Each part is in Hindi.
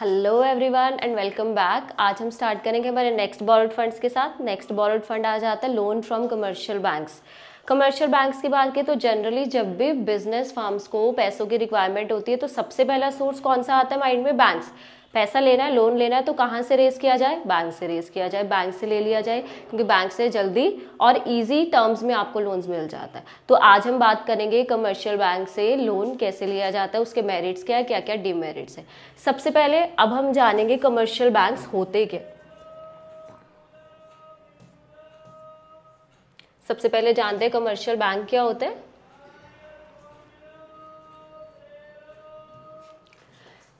hello everyone and welcome back आज हम स्टार्ट करेंगे हमारे नेक्स्ट बॉर्ड फंड्स के साथ नेक्स्ट बॉर्ड फंड आ जाता है loan from commercial banks commercial banks की बात की तो जनरली जब भी बिजनेस फार्म्स को पैसों की रिक्वायरमेंट होती है तो सबसे पहला सोर्स कौन सा आता है माइंड में बैंक्स पैसा लेना है लोन लेना है तो कहाँ से रेस किया जाए बैंक से रेस किया जाए बैंक से ले लिया जाए क्योंकि बैंक से जल्दी और इजी टर्म्स में आपको लोन्स मिल जाता है तो आज हम बात करेंगे कमर्शियल बैंक से लोन कैसे लिया जाता है उसके मेरिट्स क्या है क्या क्या डिमेरिट्स है सबसे पहले अब हम जानेंगे कमर्शियल बैंक होते क्या सबसे पहले जानते हैं कमर्शियल बैंक क्या होते हैं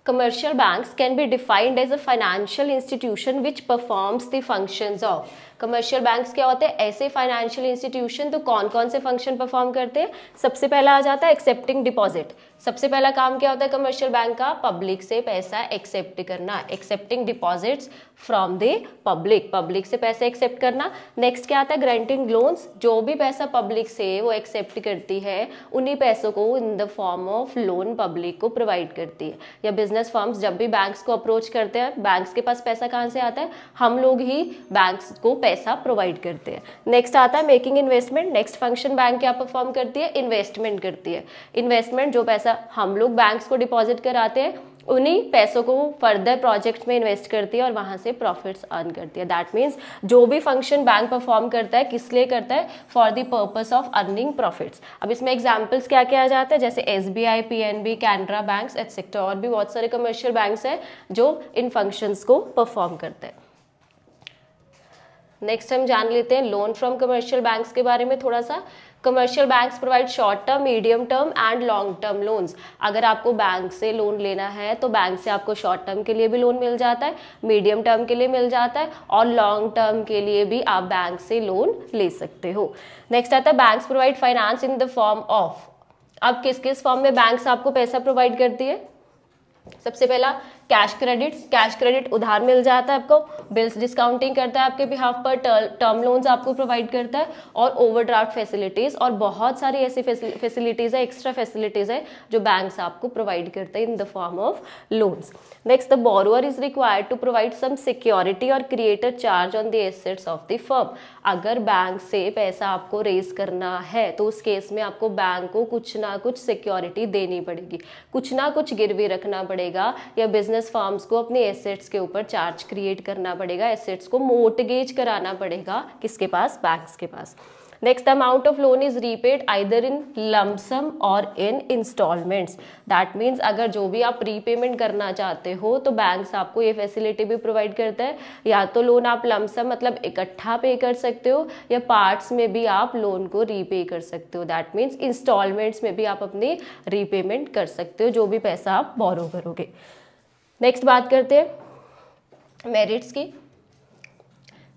commercial banks can be defined as a financial institution which performs the functions of commercial banks क्या होते हैं ऐसे फाइनेंशियल इंस्टीट्यूशन तो कौन कौन से फंक्शन परफॉर्म करते हैं सबसे पहला आ जाता है एक्सेप्टिंग डिपॉजिट सबसे पहला काम क्या होता है कमर्शियल बैंक का पब्लिक से पैसा एक्सेप्ट करना accepting deposits from the public public से पैसा एक्सेप्ट करना नेक्स्ट क्या आता है ग्रांटिंग लोन्स जो भी पैसा पब्लिक से वो एक्सेप्ट करती है उन्हीं पैसों को in the form of loan public को प्रोवाइड करती है या बिजनेस फॉर्म्स जब भी बैंक्स को अप्रोच करते हैं बैंक्स के पास पैसा कहाँ से आता है हम लोग ही बैंक्स को पैसा प्रोवाइड करते हैं नेक्स्ट आता है making investment next function bank क्या परफॉर्म करती है इन्वेस्टमेंट करती है इन्वेस्टमेंट जो पैसा हम लोग बैंक्स को डिपॉजिट कराते हैं उन्हीं पैसों को फर्दर प्रोजेक्ट में इन्वेस्ट करती है और वहाँ से प्रॉफिट्स अर्न करती है दैट मीन्स जो भी फंक्शन बैंक परफॉर्म करता है किस लिए करता है for the purpose of earning profits अब इसमें एग्जांपल्स क्या क्या आ जाते हैं जैसे S B I P N B Canara bank etcetera और भी बहुत सारे कमर्शियल बैंक्स हैं जो इन फंक्शंस को परफॉर्म करते हैं नेक्स्ट हम जान लेते हैं लोन फ्रॉम कमर्शियल बैंक्स के बारे में थोड़ा सा commercial banks provide short term medium term and long term loans अगर आपको बैंक से लोन लेना है तो बैंक से आपको शॉर्ट टर्म के लिए भी लोन मिल जाता है मीडियम टर्म के लिए मिल जाता है और लॉन्ग टर्म के लिए भी आप बैंक से लोन ले सकते हो नेक्स्ट आता है banks provide finance in the form of अब किस किस फॉर्म में बैंक्स आपको पैसा प्रोवाइड करती है सबसे पहला कैश क्रेडिट कैश क्रेडिट उधार मिल जाता है आपको बिल्स डिस्काउंटिंग करता है आपके बिहाफ पर टर्म लोन्स आपको प्रोवाइड करता है और ओवरड्राफ्ट फैसिलिटीज़ और बहुत सारी ऐसी फैसिलिटीज़ है एक्स्ट्रा फैसिलिटीज़ है जो बैंक्स आपको प्रोवाइड करते हैं in the form of loans next the borrower is required to provide some security और create a charge on the assets of the firm अगर बैंक से पैसा आपको रेज करना है तो उस केस में आपको बैंक को कुछ ना कुछ सिक्योरिटी देनी पड़ेगी कुछ ना कुछ गिरवी रखना पड़ेगा या बिजनेस बिजनेस फार्म्स को अपने एसेट्स के ऊपर चार्ज क्रिएट करना पड़ेगा एसेट्स को मोटगेज कराना पड़ेगा किसके पास बैंक्स के पास next amount of loan is repaid either in lump sum और इन इंस्टॉलमेंट्स दैट मीन्स अगर जो भी आप रीपेमेंट करना चाहते हो तो बैंक्स आपको ये फैसिलिटी भी प्रोवाइड करता है या तो लोन आप लमसम मतलब इकट्ठा पे कर सकते हो या पार्ट्स में भी आप लोन को रीपे कर सकते हो दैट मीन्स इंस्टॉलमेंट्स में भी आप अपनी रीपेमेंट कर सकते हो जो भी पैसा आप बोरो करोगे नेक्स्ट बात करते हैं मेरिट्स की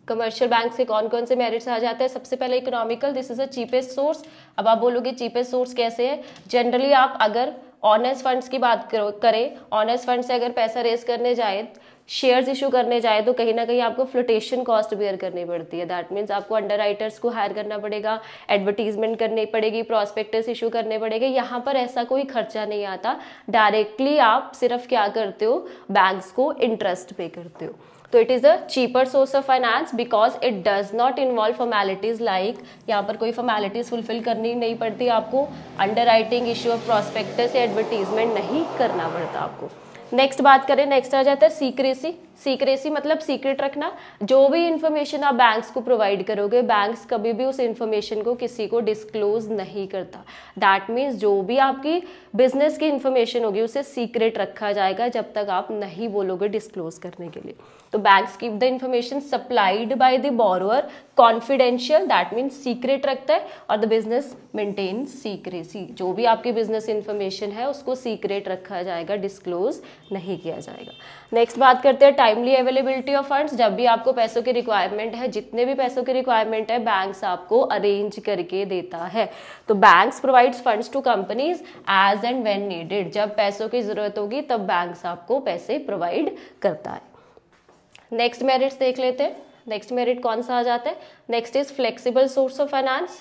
कमर्शियल बैंक से कौन कौन से मेरिट्स आ जाते हैं सबसे पहले economical this is a cheapest source अब आप बोलोगे चीपेस्ट सोर्स कैसे है जनरली आप अगर ऑनर्स फंड्स की बात करें ऑनर्स फंड से अगर पैसा रेस करने जाए शेयर्स इशू करने जाए तो कहीं ना कहीं आपको फ्लोटेशन कॉस्ट बेयर करनी पड़ती है दैट मीन्स आपको अंडर राइटर्स को हायर करना पड़ेगा एडवर्टीजमेंट करनी पड़ेगी प्रॉस्पेक्टस इशू करने पड़ेंगे यहाँ पर ऐसा कोई खर्चा नहीं आता डायरेक्टली आप सिर्फ क्या करते हो बैंक्स को इंटरेस्ट पे करते हो तो it is a cheaper source of finance because it does not involve formalities like यहाँ पर कोई फॉर्मेलिटीज़ फुलफिल करनी नहीं पड़ती आपको underwriting issue of prospectus या एडवर्टीजमेंट नहीं करना पड़ता आपको नेक्स्ट बात करें नेक्स्ट आ जाता है सीक्रेसी सीक्रेसी मतलब सीक्रेट रखना जो भी इंफॉर्मेशन आप बैंक्स को प्रोवाइड करोगे बैंक्स कभी भी उस इंफॉर्मेशन को किसी को डिस्क्लोज नहीं करता दैट मीन्स जो भी आपकी बिजनेस की इंफॉर्मेशन होगी उसे सीक्रेट रखा जाएगा जब तक आप नहीं बोलोगे डिस्क्लोज करने के लिए तो banks keep the information supplied by the borrower confidential that means secret रखता है और द बिजनेस मेंटेन सीक्रेसी जो भी आपकी बिजनेस इंफॉर्मेशन है उसको सीक्रेट रखा जाएगा डिस्क्लोज नहीं किया जाएगा नेक्स्ट बात करते हैं टाइमली अवेलेबिलिटी ऑफ फंड्स जब भी आपको पैसों की रिक्वायरमेंट है जितने भी पैसों की रिक्वायरमेंट है बैंक्स आपको अरेंज करके देता है तो banks provides funds to companies as and when needed जब पैसों की ज़रूरत होगी तब बैंक्स आपको पैसे प्रोवाइड करता है नेक्स्ट मेरिट्स देख लेते हैं नेक्स्ट मेरिट कौन सा आ जाता है next is flexible source of finance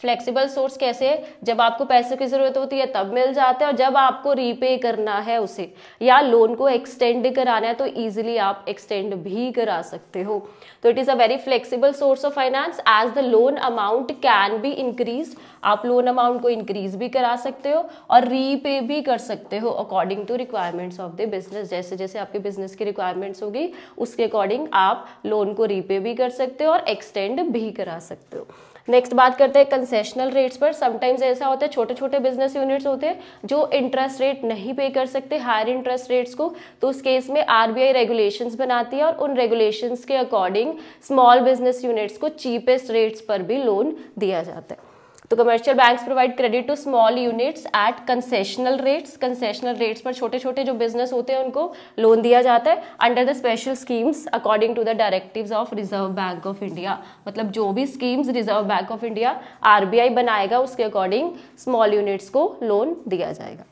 flexible source कैसे जब आपको पैसे की ज़रूरत होती है तब मिल जाता है और जब आपको रीपे करना है उसे या लोन को एक्सटेंड कराना है तो ईजिली आप एक्सटेंड भी करा सकते हो तो it is a very flexible source of finance as the loan amount can be increase आप लोन अमाउंट को इंक्रीज भी करा सकते हो और रीपे भी कर सकते हो according to requirements of the business जैसे जैसे आपके बिजनेस की रिक्वायरमेंट्स होगी उसके अकॉर्डिंग आप लोन को रीपे भी कर सकते हो और एक्सटेंड भी करा सकते हो नेक्स्ट बात करते हैं कंसेशनल रेट्स पर समटाइम्स ऐसा होता है छोटे छोटे बिजनेस यूनिट्स होते हैं जो इंटरेस्ट रेट नहीं पे कर सकते हायर इंटरेस्ट रेट्स को तो उस केस में आरबीआई रेगुलेशंस बनाती है और उन रेगुलेशंस के अकॉर्डिंग स्मॉल बिजनेस यूनिट्स को चीपेस्ट रेट्स पर भी लोन दिया जाता है तो commercial banks provide credit to small units at concessional rates concessional rates पर छोटे छोटे जो बिजनेस होते हैं उनको लोन दिया जाता है under the special schemes according to the directives of Reserve Bank of India मतलब जो भी schemes Reserve Bank of India RBI बनाएगा उसके अकॉर्डिंग स्मॉल यूनिट्स को लोन दिया जाएगा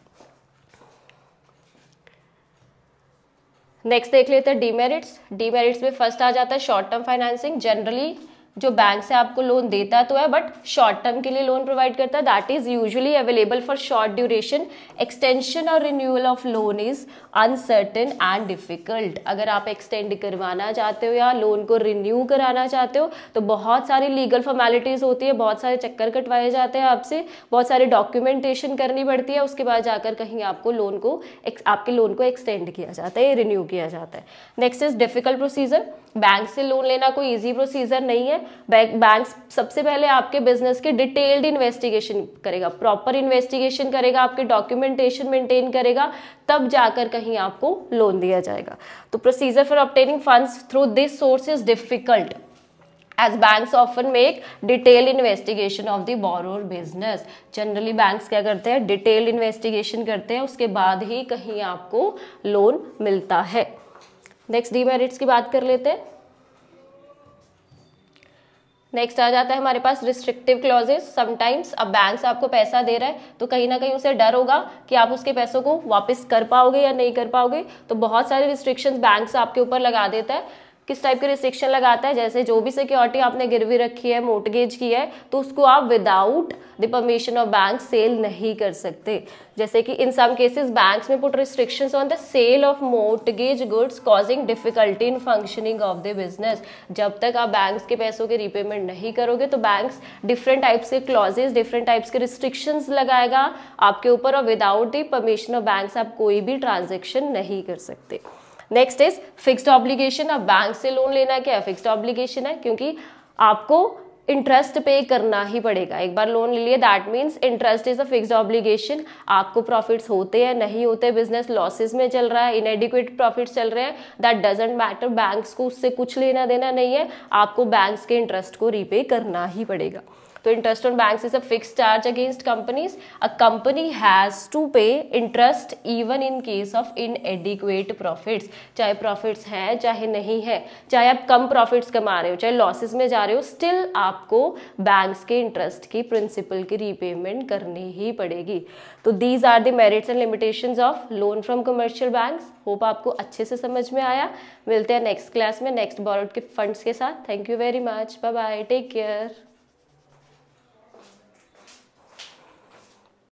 नेक्स्ट देख लेते हैं डीमेरिट्स डीमेरिट्स में फर्स्ट आ जाता है शॉर्ट टर्म फाइनेंसिंग जनरली जो बैंक से आपको लोन देता तो है बट शॉर्ट टर्म के लिए लोन प्रोवाइड करता है that is usually available for short duration extension और renewal of loan is uncertain and difficult अगर आप एक्सटेंड करवाना चाहते हो या लोन को रिन्यू कराना चाहते हो तो बहुत सारी लीगल फॉर्मेलिटीज़ होती है बहुत सारे चक्कर कटवाए जाते हैं आपसे बहुत सारे डॉक्यूमेंटेशन करनी पड़ती है उसके बाद जाकर कहीं आपको लोन को आपके लोन को एक्सटेंड किया जाता है रिन्यू किया जाता है next is difficult procedure bank से लोन लेना कोई ईजी प्रोसीजर नहीं है बैंक सबसे पहले आपके बिजनेस के डिटेल्ड इन्वेस्टिगेशन करेगा प्रॉपर इन्वेस्टिगेशन करेगा आपके डॉक्यूमेंटेशन मेंटेन करेगा तब जाकर कहीं आपको लोन दिया जाएगा तो procedure for obtaining funds through this source is difficult as banks often make detail investigation of the borrower business generally banks क्या करते हैं डिटेल इन्वेस्टिगेशन करते हैं उसके बाद ही कहीं आपको लोन मिलता है नेक्स्ट डीमेरिट्स की बात कर लेते हैं नेक्स्ट आ जाता है हमारे पास रिस्ट्रिक्टिव क्लॉजेज समटाइम्स अब बैंक से आपको पैसा दे रहा है तो कहीं ना कहीं उसे डर होगा कि आप उसके पैसों को वापस कर पाओगे या नहीं कर पाओगे तो बहुत सारे रिस्ट्रिक्शंस बैंक आपके ऊपर लगा देता है किस टाइप के रिस्ट्रिक्शन लगाता है जैसे जो भी सिक्योरिटी आपने गिरवी रखी है मोटगेज की है तो उसको आप without the permission of bank sell नहीं कर सकते जैसे कि in some cases banks may put restrictions on the sale of mortgage goods causing difficulty in functioning of the business जब तक आप बैंक्स के पैसों के रिपेमेंट नहीं करोगे तो बैंक्स डिफरेंट टाइप्स के क्लॉजेज डिफरेंट टाइप्स के रिस्ट्रिक्शंस लगाएगा आपके ऊपर और without the permission of banks आप कोई भी ट्रांजेक्शन नहीं कर सकते नेक्स्ट इज फिक्स्ड ऑब्लिगेशन अब बैंक से लोन लेना क्या है फिक्स्ड ऑब्लिगेशन है क्योंकि आपको इंटरेस्ट पे करना ही पड़ेगा एक बार लोन ले लिए that means interest is a fixed obligation आपको प्रॉफिट्स होते हैं नहीं होते बिजनेस लॉसेस में चल रहा है इनएडिक्वेट प्रॉफिट्स चल रहे हैं दैट डजेंट मैटर बैंक्स को उससे कुछ लेना देना नहीं है आपको बैंक्स के इंटरेस्ट को रीपे करना ही पड़ेगा तो interest on bank is a fix charge against companies a company has to pay interest even in case of inadequate profits चाहे प्रॉफिट्स हैं चाहे नहीं है चाहे आप कम प्रॉफिट्स कमा रहे हो चाहे लॉसेज में जा रहे हो स्टिल आपको बैंक के इंटरेस्ट की प्रिंसिपल की रीपेमेंट करनी ही पड़ेगी तो these are the merits and limitation of loan from commercial bank hope आपको अच्छे से समझ में आया मिलते हैं नेक्स्ट क्लास में नेक्स्ट बॉर्ड के फंड्स के साथ thank you very much bye bye take care